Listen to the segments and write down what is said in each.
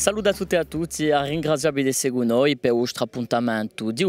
Salut à toutes et à tous à ringraziabile Seguno noi per di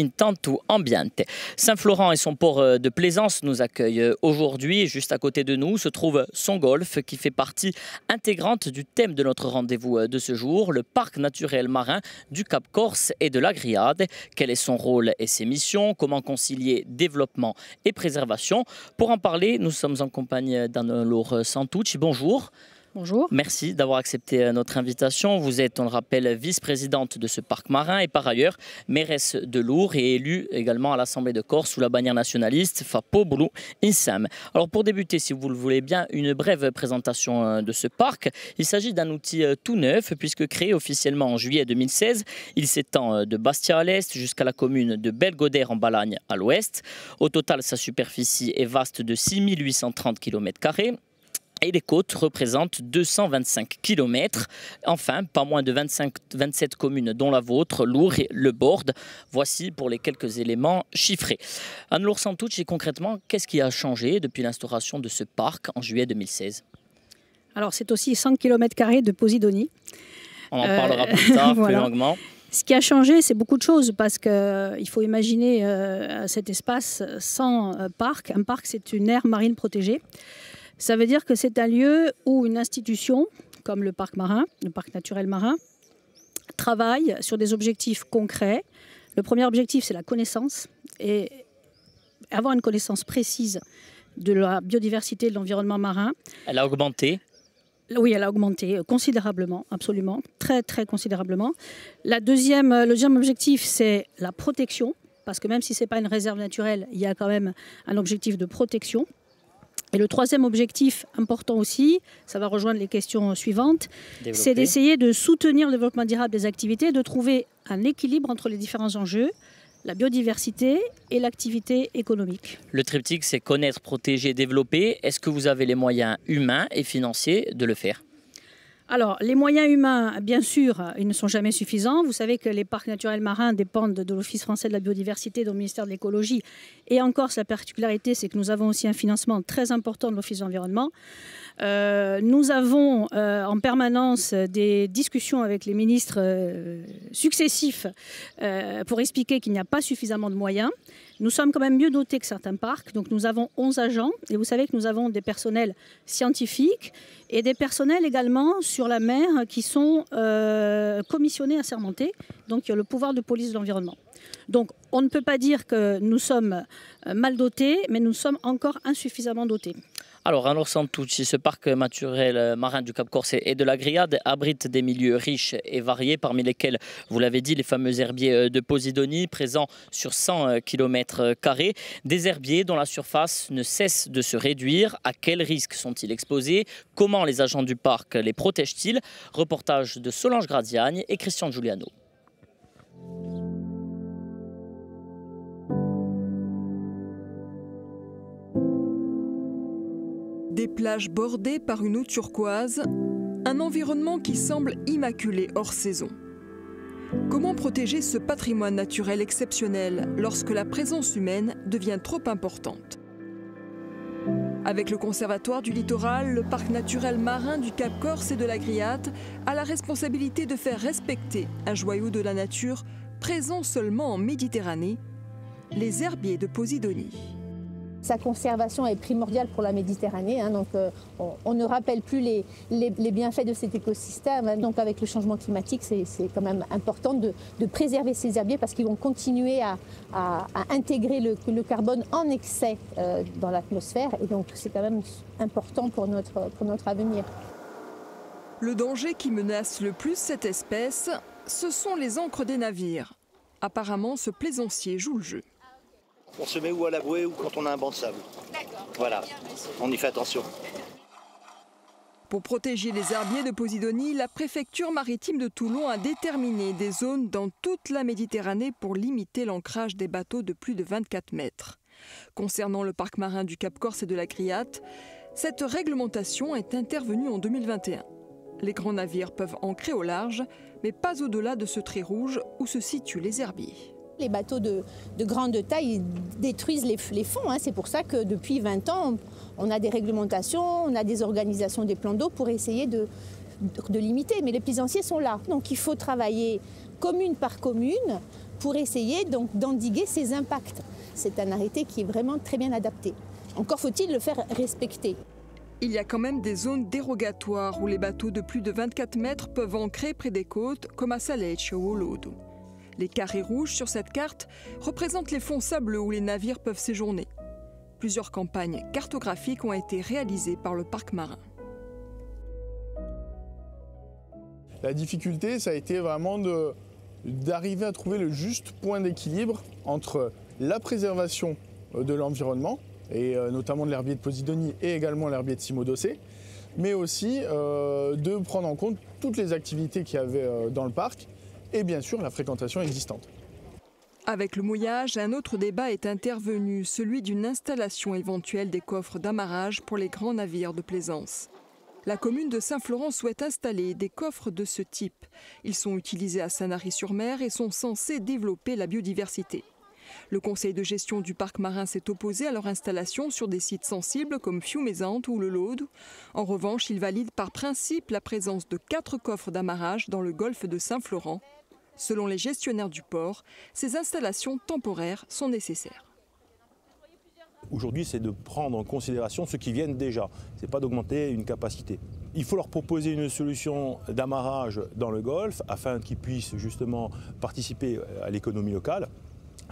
in tanto ambiente. Saint-Florent et son port euh, de plaisance nous accueillent euh, aujourd'hui. Juste à côté de nous se trouve son golf qui fait partie intégrante du thème de notre rendez-vous euh, de ce jour, le parc naturel marin du Cap Corse et de la Griade. Quel est son rôle et ses missions Comment concilier développement et préservation Pour en parler, nous sommes en compagnie d'Anne-Laure Santucci. Bonjour. Bonjour. Merci d'avoir accepté euh, notre invitation. Vous êtes, on le rappelle, vice-présidente de ce parc marin et par ailleurs mairesse de Lourdes et élue également à l'Assemblée de Corse sous la bannière nationaliste Fapo blu Insam. Alors pour débuter, si vous le voulez bien, une brève présentation euh, de ce parc. Il s'agit d'un outil euh, tout neuf puisque créé officiellement en juillet 2016. Il s'étend de Bastia à l'est jusqu'à la commune de Belgodère en Balagne à l'ouest. Au total, sa superficie est vaste de 6830 km et les côtes représentent 225 km. Enfin, pas moins de 25, 27 communes, dont la vôtre, Lourdes et Le Borde. Voici pour les quelques éléments chiffrés. Anne-Laure Santucci, concrètement, qu'est-ce qui a changé depuis l'instauration de ce parc en juillet 2016 Alors, c'est aussi 100 km de Posidonie. On en euh, parlera plus tard, plus longuement. Ce qui a changé, c'est beaucoup de choses parce qu'il euh, faut imaginer euh, cet espace sans parc. Un parc, c'est une aire marine protégée. Ça veut dire que c'est un lieu où une institution, comme le parc marin, le parc naturel marin, travaille sur des objectifs concrets. Le premier objectif, c'est la connaissance et avoir une connaissance précise de la biodiversité de l'environnement marin. Elle a augmenté oui, elle a augmenté considérablement, absolument, très très considérablement. La deuxième, le deuxième objectif, c'est la protection, parce que même si ce n'est pas une réserve naturelle, il y a quand même un objectif de protection et le troisième objectif important aussi, ça va rejoindre les questions suivantes, c'est d'essayer de soutenir le développement durable des activités, de trouver un équilibre entre les différents enjeux, la biodiversité et l'activité économique. Le triptyque, c'est connaître, protéger, développer. Est-ce que vous avez les moyens humains et financiers de le faire alors, les moyens humains, bien sûr, ils ne sont jamais suffisants. Vous savez que les parcs naturels marins dépendent de l'Office français de la biodiversité, du ministère de l'écologie. Et encore, la particularité, c'est que nous avons aussi un financement très important de l'Office de l'environnement. Euh, nous avons euh, en permanence des discussions avec les ministres euh, successifs pour expliquer qu'il n'y a pas suffisamment de moyens. Nous sommes quand même mieux dotés que certains parcs. Donc nous avons 11 agents et vous savez que nous avons des personnels scientifiques et des personnels également sur la mer qui sont euh, commissionnés à sermenter, donc y a le pouvoir de police de l'environnement. Donc on ne peut pas dire que nous sommes euh, mal dotés, mais nous sommes encore insuffisamment dotés. Alors, à tout ce parc naturel euh, marin du Cap Corse et de la Grillade abrite des milieux riches et variés, parmi lesquels, vous l'avez dit, les fameux herbiers euh, de Posidonie, présents sur 100 euh, km. Des herbiers dont la surface ne cesse de se réduire. À quels risques sont-ils exposés Comment les agents du parc les protègent-ils Reportage de Solange Gradiagne et Christian Giuliano. Des plages bordées par une eau turquoise, un environnement qui semble immaculé hors saison. Comment protéger ce patrimoine naturel exceptionnel lorsque la présence humaine devient trop importante Avec le Conservatoire du littoral, le parc naturel marin du Cap Corse et de la Griate a la responsabilité de faire respecter un joyau de la nature présent seulement en Méditerranée, les herbiers de Posidonie. Sa conservation est primordiale pour la Méditerranée, hein, donc euh, on, ne rappelle plus les, les, bienfaits de cet écosystème. Hein. donc avec le changement climatique, c'est quand même important de, préserver ces herbiers parce qu'ils vont continuer à, intégrer le, le, carbone en excès euh, dans l'atmosphère, et donc c'est quand même important pour notre, pour notre avenir. Le danger qui menace le plus cette espèce, ce sont les encres des navires. Apparemment, ce plaisancier joue le jeu. On se met où à bouée ou quand on a un banc de sable. Voilà, on y fait attention. Pour protéger les herbiers de Posidonie, la préfecture maritime de Toulon a déterminé des zones dans toute la Méditerranée pour limiter l'ancrage des bateaux de plus de 24 mètres. Concernant le parc marin du Cap Corse et de la Criate, cette réglementation est intervenue en 2021. Les grands navires peuvent ancrer au large, mais pas au-delà de ce trait rouge où se situent les herbiers. Les bateaux de, grande taille détruisent les, fonds. Hein. C'est pour ça que depuis 20 ans, on, a des réglementations, on a des organisations des plans d'eau pour essayer de, limiter. Mais les plaisanciers sont là. Donc il faut travailler commune par commune pour essayer d'endiguer ces impacts. C'est un arrêté qui est vraiment très bien adapté. Encore faut-il le faire respecter. Il y a quand même des zones dérogatoires où les bateaux de plus de 24 mètres peuvent ancrer près des côtes, comme à Salech ou au Lodo. Les carrés rouges sur cette carte représentent les fonds sableux où les navires peuvent séjourner. Plusieurs campagnes cartographiques ont été réalisées par le parc marin. La difficulté, ça a été vraiment d'arriver à trouver le juste point d'équilibre entre la préservation euh, de l'environnement, et euh, notamment de l'herbier de Posidonie et également l'herbier de Simodossé, mais aussi euh, de prendre en compte toutes les activités qu'il y avait dans le parc et bien sûr la fréquentation existante. Avec le mouillage, un autre débat est intervenu, celui d'une installation éventuelle des coffres d'amarrage pour les grands navires de plaisance. La commune de Saint-Florent souhaite installer des coffres de ce type. Ils sont utilisés à sanari- sur mer et sont censés développer la biodiversité. Le conseil de gestion du parc marin s'est opposé à leur installation sur des sites sensibles comme Fiumézante ou le Laude. En revanche, il valide par principe la présence de quatre coffres d'amarrage dans le golfe de Saint-Florent Selon les gestionnaires du port, ces installations temporaires sont nécessaires. Aujourd'hui, c'est de prendre en considération ceux qui viennent déjà. Ce n'est pas d'augmenter une capacité. Il faut leur proposer une solution d'amarrage dans le Golfe afin qu'ils puissent justement participer à l'économie locale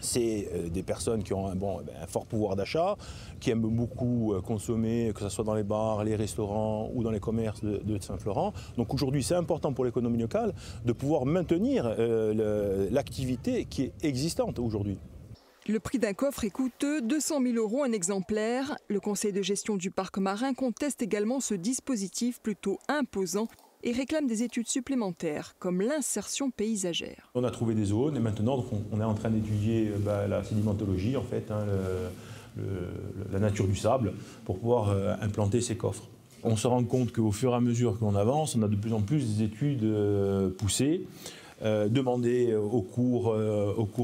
c'est euh, des personnes qui ont ben, un, fort pouvoir d'achat, qui aiment beaucoup euh, consommer, que ce soit dans les bars, les restaurants ou dans les commerces de, Saint-Florent. Donc aujourd'hui, c'est important pour l'économie locale de pouvoir maintenir euh, l'activité qui est existante aujourd'hui. Le prix d'un coffre est coûteux, 200 000 euros un exemplaire. Le conseil de gestion du parc marin conteste également ce dispositif plutôt imposant et réclament des études supplémentaires, comme l'insertion paysagère. On a trouvé des zones et maintenant on est en train d'étudier euh, bah, la sédimentologie, en fait, hein, la nature du sable, pour pouvoir euh, implanter ces coffres. On se rend compte qu'au fur et à mesure qu'on avance, on a de plus en plus des études euh, poussées. demandées au cours,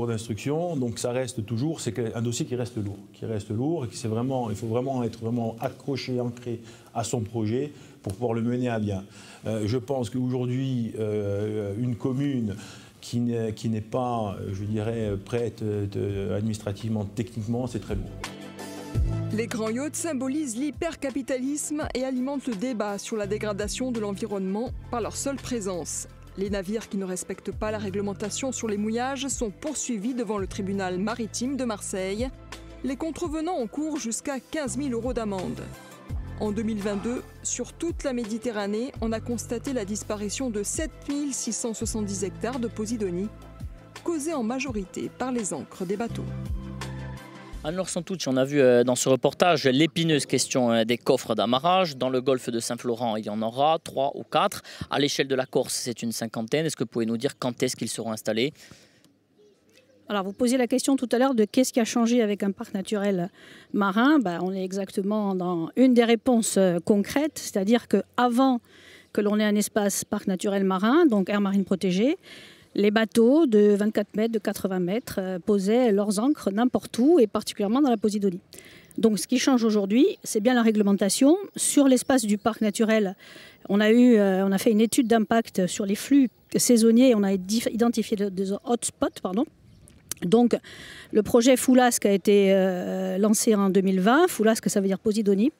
d'instruction. Donc ça reste toujours, c'est un dossier qui reste lourd, qui reste lourd et qui c'est vraiment, il faut vraiment être vraiment accroché, ancré à son projet pour pouvoir le mener à bien. Euh, je pense qu'aujourd'hui, euh, une commune qui n'est pas, je dirais, prête euh, administrativement, techniquement, c'est très bon. Les grands yachts symbolisent l'hypercapitalisme et alimentent le débat sur la dégradation de l'environnement par leur seule présence. Les navires qui ne respectent pas la réglementation sur les mouillages sont poursuivis devant le tribunal maritime de Marseille. Les contrevenants cours jusqu'à 15 000 euros d'amende. En 2022, sur toute la Méditerranée, on a constaté la disparition de 7670 hectares de Posidonie, causée en majorité par les ancres des bateaux. Alors sans Santucci, on a vu euh, dans ce reportage l'épineuse question euh, des coffres d'amarrage. Dans le golfe de Saint-Florent, il y en aura trois ou quatre. À l'échelle de la Corse, c'est une cinquantaine. Est-ce que vous pouvez nous dire quand est-ce qu'ils seront installés alors, vous posiez la question tout à l'heure de qu'est-ce qui a changé avec un parc naturel marin. Ben, on est exactement dans une des réponses euh, concrètes, c'est-à-dire qu'avant que l'on ait un espace parc naturel marin, donc air marine protégée, les bateaux de 24 mètres, de 80 mètres euh, posaient leurs ancres n'importe où et particulièrement dans la Posidonie. Donc ce qui change aujourd'hui, c'est bien la réglementation. Sur l'espace du parc naturel, on a, eu, euh, on a fait une étude d'impact sur les flux saisonniers et on a identifié des hotspots. Pardon donc, le projet Foulasque a été euh, lancé en 2020. Foulasque, ça veut dire Posidonie.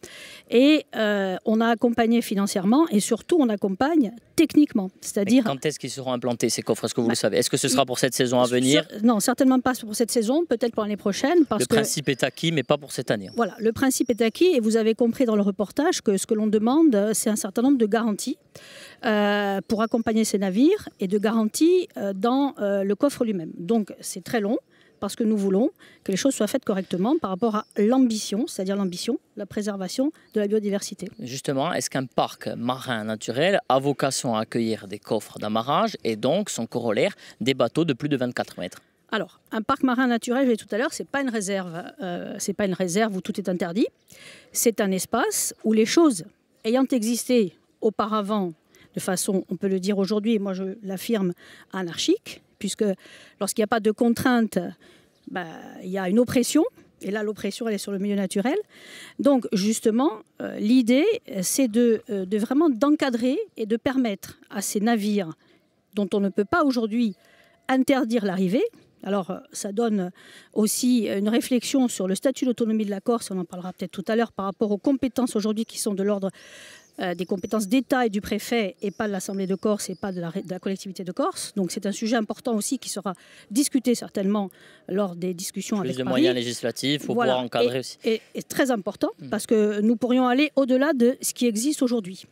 Et euh, on a accompagné financièrement et surtout on accompagne techniquement. C'est-à-dire. Quand est-ce qu'ils seront implantés ces coffres Est-ce que vous le bah, savez Est-ce que ce sera pour cette saison à venir Non, certainement pas pour cette saison, peut-être pour l'année prochaine. le principe est acquis, mais pas pour cette année. Voilà, le principe est acquis et vous avez compris dans le reportage que ce que l'on demande, c'est un certain nombre de garanties euh, pour accompagner ces navires et de garanties euh, dans le coffre lui-même. Donc c'est très long parce que nous voulons que les choses soient faites correctement par rapport à l'ambition, c'est-à-dire l'ambition, la préservation de la biodiversité. Justement, est-ce qu'un parc marin naturel a vocation à accueillir des coffres d'amarrage et donc son corollaire des bateaux de plus de 24 mètres alors, un parc marin naturel, je l'ai dit tout à l'heure, ce n'est pas une réserve. Euh, c'est pas une réserve où tout est interdit. C'est un espace où les choses ayant existé auparavant de façon, on peut le dire aujourd'hui, moi je l'affirme, anarchique, puisque lorsqu'il n'y a pas de contraintes, bah, il y a une oppression. Et là, l'oppression, elle est sur le milieu naturel. Donc, justement, euh, l'idée, euh, c'est euh, de, vraiment d'encadrer et de permettre à ces navires, dont on ne peut pas aujourd'hui interdire l'arrivée, alors ça donne aussi une réflexion sur le statut d'autonomie de la Corse, on en parlera peut-être tout à l'heure, par rapport aux compétences aujourd'hui qui sont de l'ordre euh, des compétences d'État et du préfet et pas de l'Assemblée de Corse et pas de la, collectivité de Corse. Donc c'est un sujet important aussi qui sera discuté certainement lors des discussions Plus avec de moyens législatifs pour pouvoir encadrer aussi. Et, très important mm. parce que nous pourrions aller au-delà de ce qui existe aujourd'hui.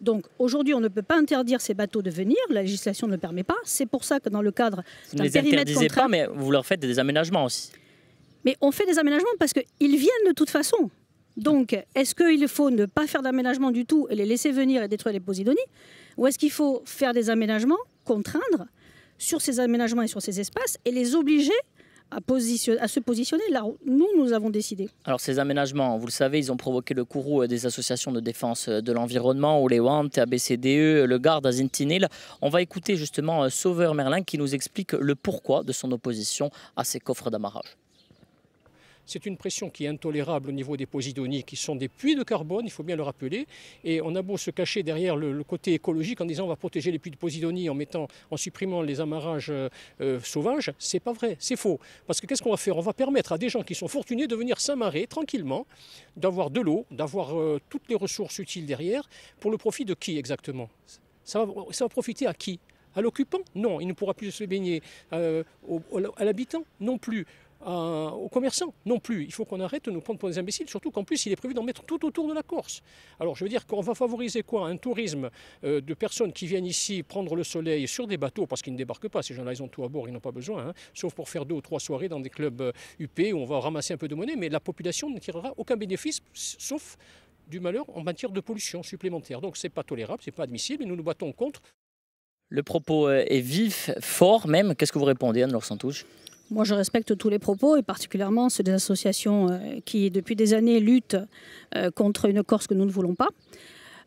Donc aujourd'hui, on ne peut pas interdire ces bateaux de venir, la législation ne le permet pas. C'est pour ça que dans le cadre d'un périmètre Vous ne les interdisez pas, mais vous leur faites des aménagements aussi. Mais on fait des aménagements parce qu'ils viennent de toute façon. Donc, est-ce qu'il faut ne pas faire d'aménagement du tout et les laisser venir et détruire les posidonies Ou est-ce qu'il faut faire des aménagements, contraindre sur ces aménagements et sur ces espaces et les obliger à, se positionner là où nous, nous avons décidé. Alors ces aménagements, vous le savez, ils ont provoqué le courroux euh, des associations de défense euh, de l'environnement, Want ABCDE, Le Gard Azintinil. On va écouter justement euh, Sauveur Merlin qui nous explique le pourquoi de son opposition à ces coffres d'amarrage. C'est une pression qui est intolérable au niveau des posidonies, qui sont des puits de carbone, il faut bien le rappeler. Et on a beau se cacher derrière le, côté écologique en disant on va protéger les puits de posidonie en, mettant, en supprimant les amarrages sauvages, euh, euh, sauvages, c'est pas vrai, c'est faux. Parce que qu'est-ce qu'on va faire On va permettre à des gens qui sont fortunés de venir s'amarrer tranquillement, d'avoir de l'eau, d'avoir euh, toutes les ressources utiles derrière, pour le profit de qui exactement ça va, profiter à qui à l'occupant Non, il ne pourra plus se baigner. à l'habitant Non plus. Euh, aux commerçants non plus. Il faut qu'on arrête de nous prendre pour des imbéciles, surtout qu'en plus, il est prévu d'en mettre tout autour de la Corse. Alors, je veux dire qu'on va favoriser quoi Un tourisme euh, de personnes qui viennent ici prendre le soleil sur des bateaux, parce qu'ils ne débarquent pas. Ces gens-là, ils ont tout à bord, ils n'ont pas besoin, hein, sauf pour faire deux ou trois soirées dans des clubs UP euh, où on va ramasser un peu de monnaie, mais la population ne tirera aucun bénéfice, sauf du malheur en matière de pollution supplémentaire. Donc, ce n'est pas tolérable, ce n'est pas admissible, et nous nous battons contre. Le propos est vif, fort même. Qu'est-ce que vous répondez, Anne-Laure Santouche moi, je respecte tous les propos et particulièrement ceux des associations euh, qui, depuis des années, luttent euh, contre une Corse que nous ne voulons pas.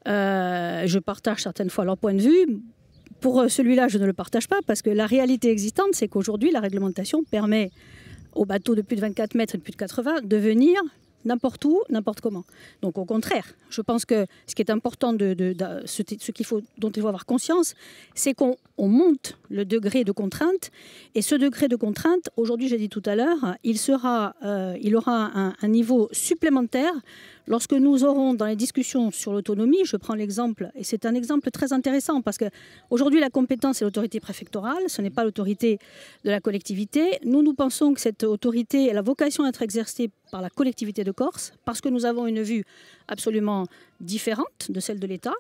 Euh, je partage certaines fois leur point de vue. Pour celui-là, je ne le partage pas parce que la réalité existante, c'est qu'aujourd'hui, la réglementation permet aux bateaux de plus de 24 mètres et de plus de 80 de venir n'importe où, n'importe comment. Donc au contraire, je pense que ce qui est important, de, ce, qu'il faut, dont il faut avoir conscience, c'est qu'on monte le degré de contrainte. Et ce degré de contrainte, aujourd'hui, j'ai dit tout à l'heure, il, sera, euh, il aura un niveau supplémentaire Lorsque nous aurons dans les discussions sur l'autonomie, je prends l'exemple, et c'est un exemple très intéressant parce qu'aujourd'hui la compétence est l'autorité préfectorale, ce n'est pas l'autorité de la collectivité. Nous, nous pensons que cette autorité a la vocation à être exercée par la collectivité de Corse parce que nous avons une vue absolument différente de celles de l'État,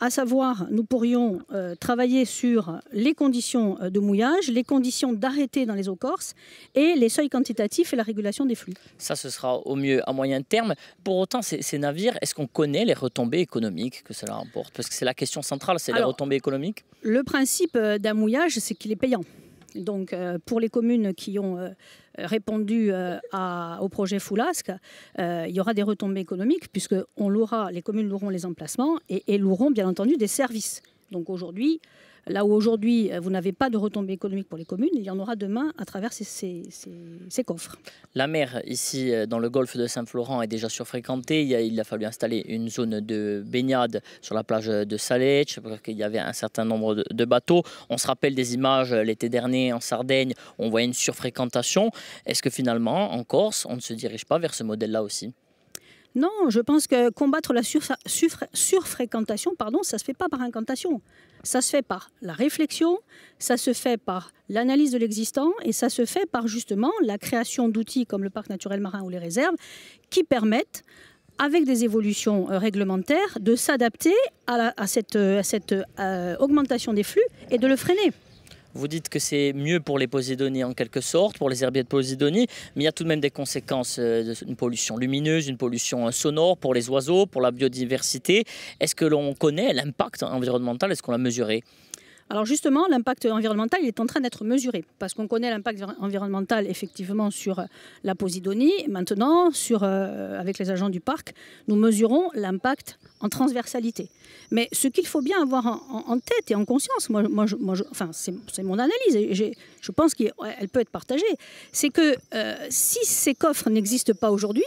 à savoir nous pourrions euh, travailler sur les conditions euh, de mouillage, les conditions d'arrêter dans les eaux corses et les seuils quantitatifs et la régulation des flux. Ça, ce sera au mieux à moyen terme. Pour autant, ces, navires, est-ce qu'on connaît les retombées économiques que cela importe Parce que c'est la question centrale, c'est les retombées économiques. Le principe euh, d'un mouillage, c'est qu'il est payant. Donc, euh, pour les communes qui ont euh, répondu euh, au projet Foulasque, il y aura des retombées économiques, puisque on les communes loueront les emplacements et, et loueront, bien entendu, des services. Donc aujourd'hui, Là où aujourd'hui, euh, vous n'avez pas de retombées économiques pour les communes, il y en aura demain à travers ces, coffres. La mer, ici, euh, dans le golfe de Saint-Florent, est déjà surfréquentée. Il a, fallu installer une zone de baignade sur la plage de Salech, parce qu'il y avait un certain nombre de, de bateaux. On se rappelle des images euh, l'été dernier en Sardaigne, on voyait une surfréquentation. Est-ce que finalement, en Corse, on ne se dirige pas vers ce modèle-là aussi non, je pense que combattre la surfréquentation, pardon, ça ne se fait pas par incantation. Ça se fait par la réflexion, ça se fait par l'analyse de l'existant et ça se fait par justement la création d'outils comme le parc naturel marin ou les réserves qui permettent avec des évolutions euh, réglementaires, de s'adapter à, cette, euh, euh, augmentation des flux et de le freiner. Vous dites que c'est mieux pour les Posidonies en quelque sorte, pour les herbiers de Posidonie, mais il y a tout de même des conséquences, euh, une pollution lumineuse, une pollution euh, sonore pour les oiseaux, pour la biodiversité. Est-ce que l'on connaît l'impact environnemental Est-ce qu'on l'a mesuré alors justement, l'impact environnemental, il est en train d'être mesuré, parce qu'on connaît l'impact environnemental effectivement sur euh, la Posidonie. Maintenant, euh, avec les agents du parc, nous mesurons l'impact en transversalité. Mais ce qu'il faut bien avoir en, tête et en conscience, moi, enfin, c'est mon analyse, et je pense qu'elle peut être partagée, c'est que euh, si ces coffres n'existent pas aujourd'hui,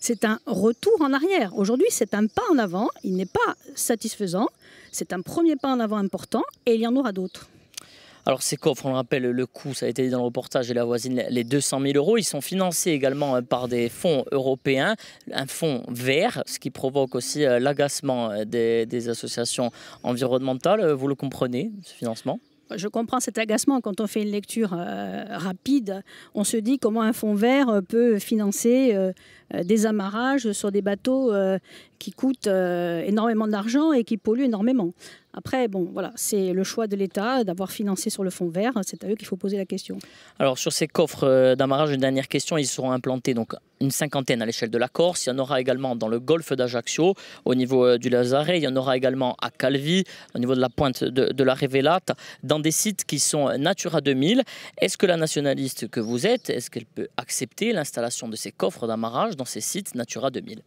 c'est un retour en arrière. Aujourd'hui, c'est un pas en avant, il n'est pas satisfaisant. C'est un premier pas en avant important et il y en aura d'autres. Alors ces coffres, on le rappelle, le coût, ça a été dit dans le reportage, et la voisine les 200 000 euros. Ils sont financés également euh, par des fonds européens, un fonds vert, ce qui provoque aussi euh, l'agacement euh, des associations environnementales. Vous le comprenez, ce financement je comprends cet agacement quand on fait une lecture euh, rapide. On se dit comment un fonds vert euh, peut financer euh, des amarrages sur des bateaux qui coûtent énormément d'argent et qui polluent énormément. Après, bon, voilà, c'est le choix de l'État d'avoir financé sur le fonds vert. C'est à eux qu'il faut poser la question. Alors, sur ces coffres euh, d'amarrage, une dernière question. Ils seront implantés donc une cinquantaine à l'échelle de la Corse. Il y en aura également dans le golfe d'Ajaccio, au niveau euh, du Lazaret. Il y en aura également à Calvi, au niveau de la pointe de, la Révélate, dans des sites qui sont Natura 2000. Est-ce que la nationaliste que vous êtes, est-ce qu'elle peut accepter l'installation de ces coffres d'amarrage dans ces sites Natura 2000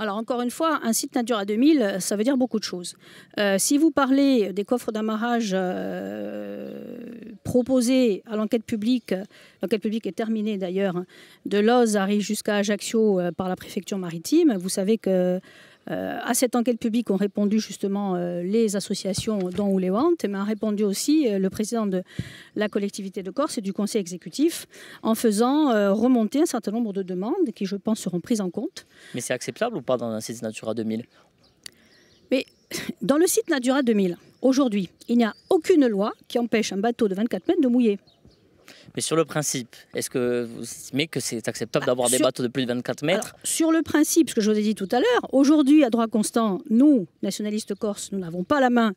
alors encore une fois, un site Natura 2000, euh, ça veut dire beaucoup de choses. Euh, si vous parlez des coffres d'amarrage euh, proposés à l'enquête publique, l'enquête publique est terminée d'ailleurs, hein, de Loz arrive jusqu'à Ajaccio par la préfecture maritime, vous savez que euh, à cette enquête publique ont répondu justement euh, les associations dont Ouléwante, mais a répondu aussi euh, le président de la collectivité de Corse et du conseil exécutif en faisant remonter un certain nombre de demandes qui, je pense, seront prises en compte. Mais c'est acceptable ou pas dans un site Natura 2000 Mais dans le site Natura 2000, aujourd'hui, il n'y a aucune loi qui empêche un bateau de 24 mètres de mouiller. Mais sur le principe, est-ce que vous estimez que c'est acceptable bah, d'avoir des bateaux de plus de 24 mètres Sur le principe, ce que je vous ai dit tout à l'heure, aujourd'hui, à droit constant, nous, nationalistes corses, nous n'avons pas la main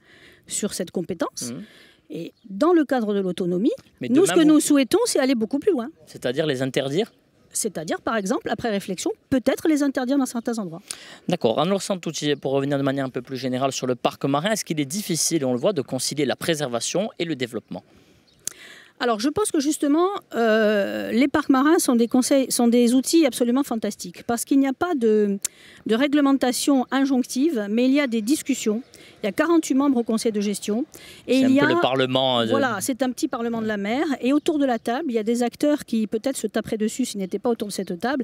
sur cette compétence. Mhm. Et dans le cadre de l'autonomie, nous, ce que nous souhaitons, c'est aller beaucoup plus loin. C'est-à-dire les interdire c'est-à-dire, par exemple, après réflexion, peut-être les interdire dans certains endroits. D'accord. En l'occurrence, pour revenir de manière un peu plus générale sur le parc marin, est-ce qu'il est difficile, on le voit, de concilier la préservation et le développement alors, je pense que justement, euh, les parcs marins sont des, conseils, sont des outils absolument fantastiques parce qu'il n'y a pas de, réglementation injonctive, mais il y a des discussions. Il y a 48 membres au conseil de gestion. Et il le parlement. Euh, voilà, c'est un petit parlement de la mer. Et autour de la table, il y a des acteurs qui peut-être se taperaient dessus s'ils n'étaient pas autour de cette table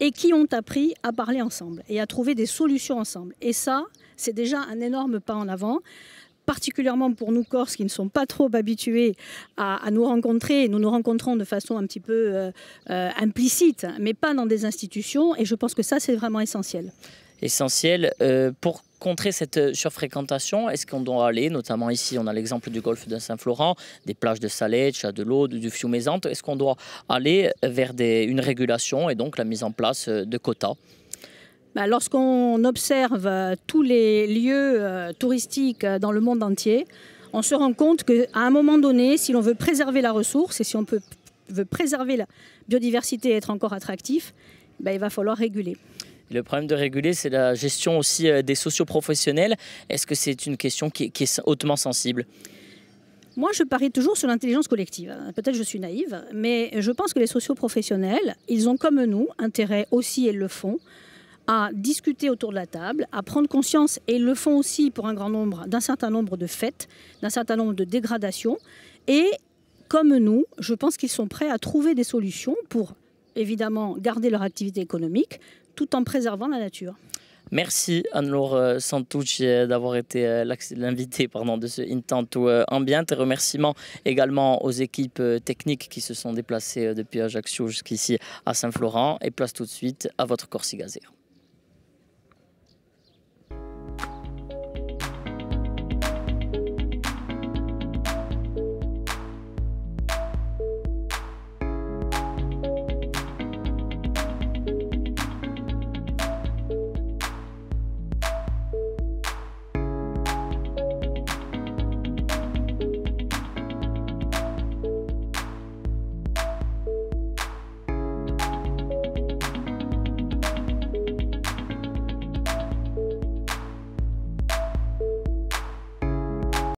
et qui ont appris à parler ensemble et à trouver des solutions ensemble. Et ça, c'est déjà un énorme pas en avant particulièrement pour nous Corses qui ne sont pas trop habitués à, nous rencontrer. Nous nous rencontrons de façon un petit peu euh, euh, implicite, mais pas dans des institutions. Et je pense que ça, c'est vraiment essentiel. Essentiel. Euh, pour contrer cette surfréquentation, est-ce qu'on doit aller, notamment ici, on a l'exemple du golfe de Saint-Florent, des plages de Salé, de l'eau, du Fiumézante, est-ce qu'on doit aller vers une régulation et donc la mise en place de quotas bah, lorsqu'on observe euh, tous les lieux euh, touristiques euh, dans le monde entier, on se rend compte qu'à un moment donné, si l'on veut préserver la ressource et si on peut, veut préserver la biodiversité et être encore attractif, bah, il va falloir réguler. Le problème de réguler, c'est la gestion aussi des socioprofessionnels. Est-ce que c'est une question qui est, hautement sensible moi, je parie toujours sur l'intelligence collective. Hein. Peut-être que je suis naïve, mais je pense que les socioprofessionnels, ils ont comme nous intérêt aussi, et le font, à discuter autour de la table, à prendre conscience, et ils le font aussi pour un grand nombre, d'un certain nombre de fêtes, d'un certain nombre de dégradations. Et comme nous, je pense qu'ils sont prêts à trouver des solutions pour, évidemment, garder leur activité économique tout en préservant la nature. Merci Anne-Laure euh, Santucci euh, d'avoir été euh, l'invité de ce Intanto Ambiente. Remerciements également aux équipes techniques qui se sont déplacées depuis Ajaccio jusqu'ici à Saint-Florent. Et place tout de suite à votre Corsi Gazé.